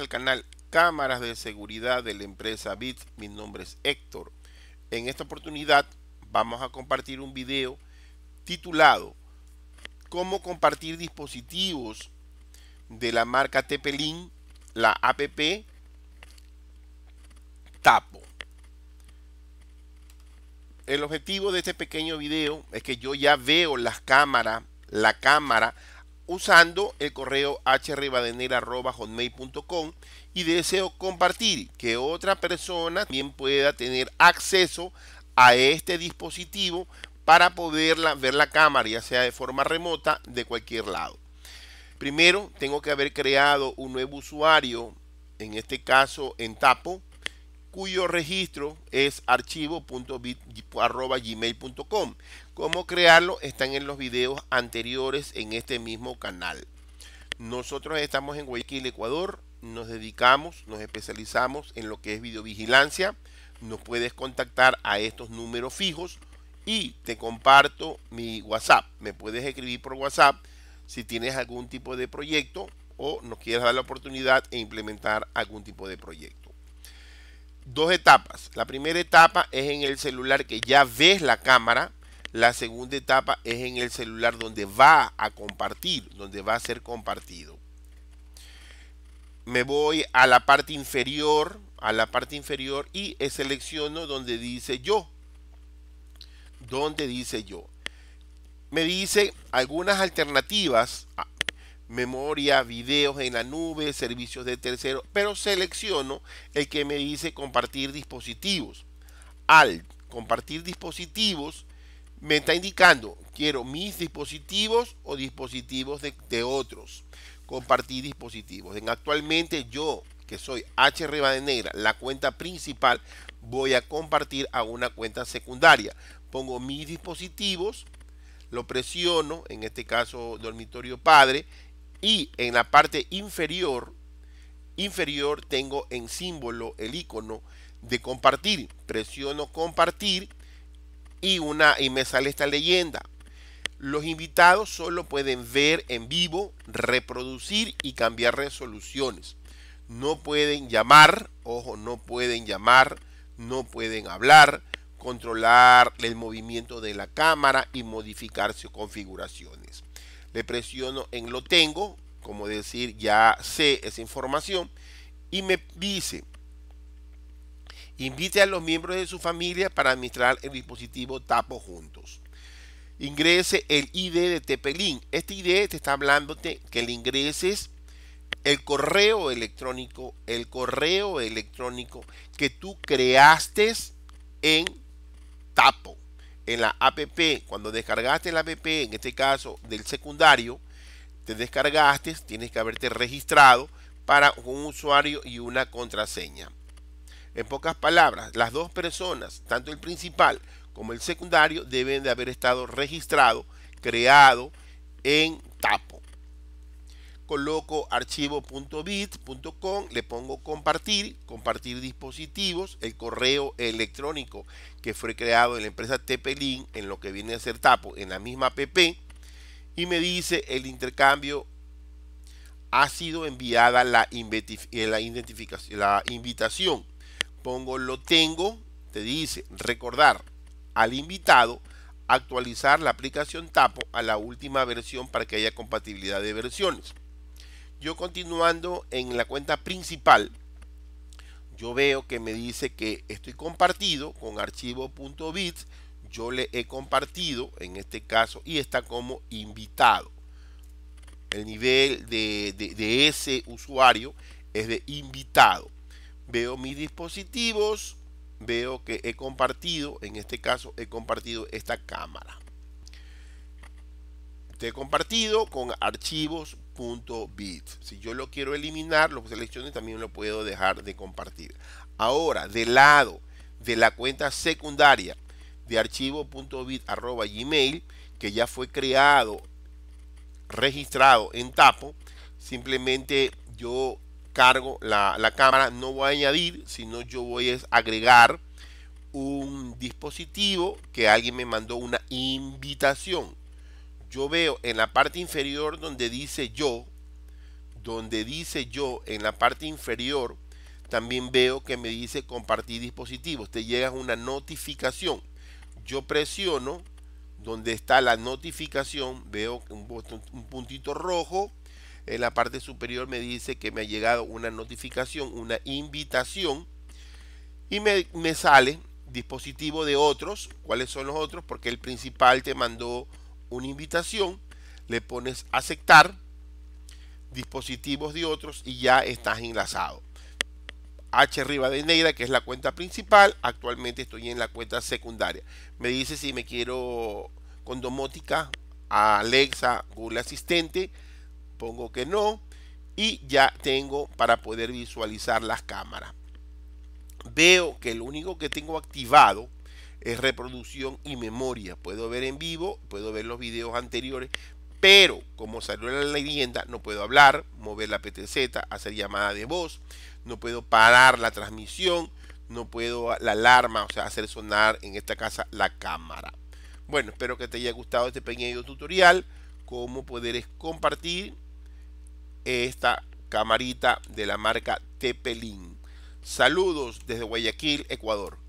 el canal Cámaras de Seguridad de la empresa BIT. Mi nombre es Héctor. En esta oportunidad vamos a compartir un video titulado Cómo compartir dispositivos de la marca Tepelín la app Tapo. El objetivo de este pequeño video es que yo ya veo las cámaras, la cámara usando el correo hrbadenera.com y deseo compartir que otra persona también pueda tener acceso a este dispositivo para poder ver la cámara, ya sea de forma remota, de cualquier lado. Primero, tengo que haber creado un nuevo usuario, en este caso en Tapo, cuyo registro es archivo.bit.gmail.com. Cómo crearlo están en los videos anteriores en este mismo canal. Nosotros estamos en Guayaquil, Ecuador. Nos dedicamos, nos especializamos en lo que es videovigilancia. Nos puedes contactar a estos números fijos y te comparto mi WhatsApp. Me puedes escribir por WhatsApp si tienes algún tipo de proyecto o nos quieres dar la oportunidad e implementar algún tipo de proyecto dos etapas. La primera etapa es en el celular que ya ves la cámara. La segunda etapa es en el celular donde va a compartir, donde va a ser compartido. Me voy a la parte inferior, a la parte inferior y selecciono donde dice yo. Donde dice yo. Me dice algunas alternativas ah, memoria, videos en la nube, servicios de tercero, pero selecciono el que me dice compartir dispositivos. Al compartir dispositivos, me está indicando, quiero mis dispositivos o dispositivos de, otros. Compartir dispositivos. En actualmente yo, que soy HR negra, la cuenta principal, voy a compartir a una cuenta secundaria. Pongo mis dispositivos, lo presiono, en este caso dormitorio padre, y en la parte inferior, inferior tengo en símbolo el icono de compartir. Presiono compartir y, una, y me sale esta leyenda. Los invitados solo pueden ver en vivo, reproducir y cambiar resoluciones. No pueden llamar, ojo, no pueden llamar, no pueden hablar, controlar el movimiento de la cámara y modificar sus configuraciones le presiono en lo tengo, como decir ya sé esa información, y me dice, invite a los miembros de su familia para administrar el dispositivo Tapo juntos. Ingrese el ID de tp Este ID te está hablando que le ingreses el correo electrónico, el correo electrónico que tú creaste en Tapo en la app, cuando descargaste la app, en este caso del secundario, te descargaste, tienes que haberte registrado para un usuario y una contraseña. En pocas palabras, las dos personas, tanto el principal como el secundario, deben de haber estado registrado, creado en Tapo coloco archivo.bit.com, le pongo compartir, compartir dispositivos, el correo electrónico que fue creado en la empresa TP-Link, en lo que viene a ser TAPO, en la misma app, y me dice el intercambio ha sido enviada la, eh, la, identificación, la invitación. Pongo lo tengo, te dice recordar al invitado actualizar la aplicación TAPO a la última versión para que haya compatibilidad de versiones yo continuando en la cuenta principal, yo veo que me dice que estoy compartido con archivo.bits. Yo le he compartido en este caso y está como invitado. El nivel de, ese usuario es de invitado. Veo mis dispositivos. Veo que he compartido, en este caso he compartido esta cámara. Te he compartido con archivos .bit. Si yo lo quiero eliminar, lo selecciono y también lo puedo dejar de compartir. Ahora, del lado de la cuenta secundaria de gmail que ya fue creado, registrado en Tapo, simplemente yo cargo la, la cámara, no voy a añadir, sino yo voy a agregar un dispositivo que alguien me mandó una invitación yo veo en la parte inferior donde dice yo, donde dice yo en la parte inferior, también veo que me dice compartir dispositivos. Te llega una notificación. Yo presiono donde está la notificación, veo un, un puntito rojo. En la parte superior me dice que me ha llegado una notificación, una invitación. Y me, me sale dispositivo de otros. ¿Cuáles son los otros? Porque el principal te mandó una invitación, le pones aceptar, dispositivos de otros y ya estás enlazado. H arriba de negra que es la cuenta principal, actualmente estoy en la cuenta secundaria. Me dice si me quiero con domótica, a Alexa, Google Asistente, pongo que no y ya tengo para poder visualizar las cámaras. Veo que lo único que tengo activado es reproducción y memoria. Puedo ver en vivo, puedo ver los videos anteriores, pero como salió la leyenda, no puedo hablar, mover la PTZ, hacer llamada de voz, no puedo parar la transmisión, no puedo la alarma, o sea, hacer sonar en esta casa la cámara. Bueno, espero que te haya gustado este pequeño tutorial, cómo poder compartir esta camarita de la marca Tepelín. Saludos desde Guayaquil, Ecuador.